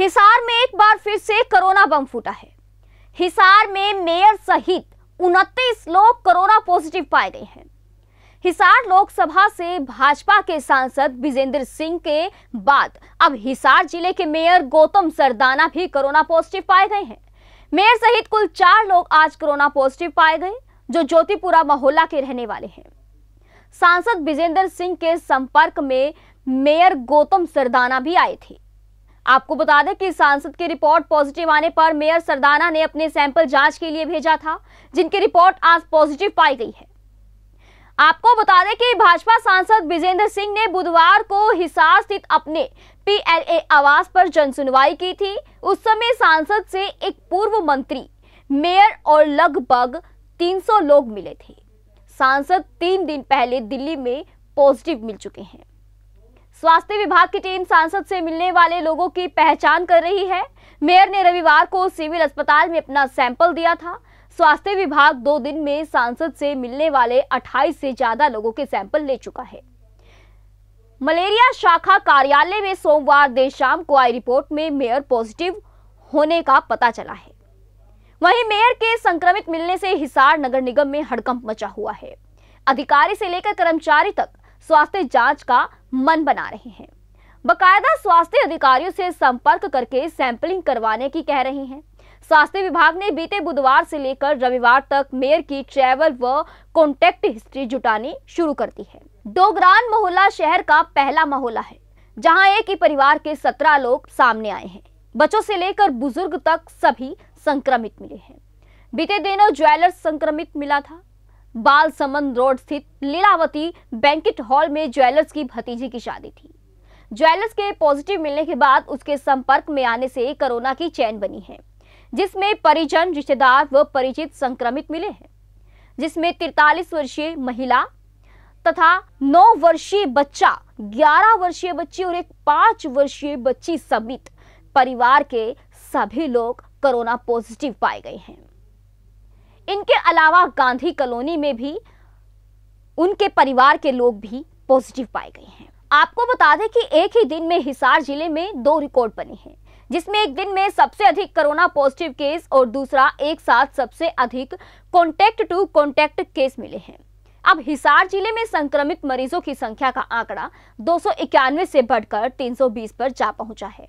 हिसार में एक बार फिर से कोरोना बम फूटा है हिसार में मेयर सहित उनतीस लोग कोरोना पॉजिटिव पाए गए हैं हिसार लोकसभा से भाजपा के सांसद विजेंद्र सिंह के बाद अब हिसार जिले के मेयर गौतम सरदाना भी कोरोना पॉजिटिव पाए गए हैं मेयर सहित कुल चार लोग आज कोरोना पॉजिटिव पाए गए जो ज्योतिपुरा मोहल्ला के रहने वाले हैं सांसद विजेंद्र सिंह के संपर्क में मेयर गौतम सरदाना भी आए थे आपको बता दें कि सांसद की रिपोर्ट पॉजिटिव आने पर मेयर सरदाना ने अपने सैंपल जांच के लिए भेजा था जिनकी रिपोर्ट आज पॉजिटिव पाई गई है आपको बता दें कि भाजपा सांसद विजेंद्र सिंह ने बुधवार को हिसार स्थित अपने पीएलए आवास पर जनसुनवाई की थी उस समय सांसद से एक पूर्व मंत्री मेयर और लगभग 300 लोग मिले थे सांसद तीन दिन पहले दिल्ली में पॉजिटिव मिल चुके हैं स्वास्थ्य विभाग की टीम सांसद से मिलने वाले लोगों की पहचान कर रही है मेयर ने रविवार को सिविल अस्पताल में अपना सैंपल दिया था स्वास्थ्य विभाग दो दिन में सांसद से मिलने वाले 28 से ज्यादा लोगों के सैंपल ले चुका है मलेरिया शाखा कार्यालय में सोमवार देर शाम को आई रिपोर्ट में मेयर पॉजिटिव होने का पता चला है वहीं मेयर के संक्रमित मिलने से हिसार नगर निगम में हड़कंप मचा हुआ है अधिकारी से लेकर कर्मचारी तक स्वास्थ्य जांच का मन बना रहे हैं बकायदा स्वास्थ्य अधिकारियों से संपर्क करके सैंपलिंग करवाने की कह रहे हैं स्वास्थ्य विभाग ने बीते बुधवार से लेकर रविवार तक मेयर की ट्रैवल व कॉन्टेक्ट हिस्ट्री जुटानी शुरू कर दी है डोगरान मोहल्ला शहर का पहला मोहल्ला है जहां एक ही परिवार के सत्रह लोग सामने आए हैं बच्चों से लेकर बुजुर्ग तक सभी संक्रमित मिले हैं बीते दिनों ज्वेलर्स संक्रमित मिला था बालसमंद रोड स्थित लीलावती बैंकेट हॉल में ज्वेलर्स की भतीजी की शादी थी ज्वेलर्स के पॉजिटिव मिलने के बाद उसके संपर्क में आने से कोरोना की चैन बनी है जिसमें परिजन रिश्तेदार व परिचित संक्रमित मिले हैं जिसमें तिरतालीस वर्षीय महिला तथा नौ वर्षीय बच्चा ग्यारह वर्षीय बच्ची और एक पांच वर्षीय बच्ची समेत परिवार के सभी लोग कोरोना पॉजिटिव पाए गए हैं इनके अलावा गांधी कॉलोनी में भी उनके परिवार के लोग भी पॉजिटिव पाए गए हैं आपको बता दें कि एक ही दिन में हिसार जिले में दो रिकॉर्ड बने हैं जिसमें एक दिन में सबसे अधिक कोरोना पॉजिटिव केस और दूसरा एक साथ सबसे अधिक कॉन्टेक्ट टू कॉन्टेक्ट केस मिले हैं अब हिसार जिले में संक्रमित मरीजों की संख्या का आंकड़ा दो से बढ़कर 320 पर जा पहुंचा है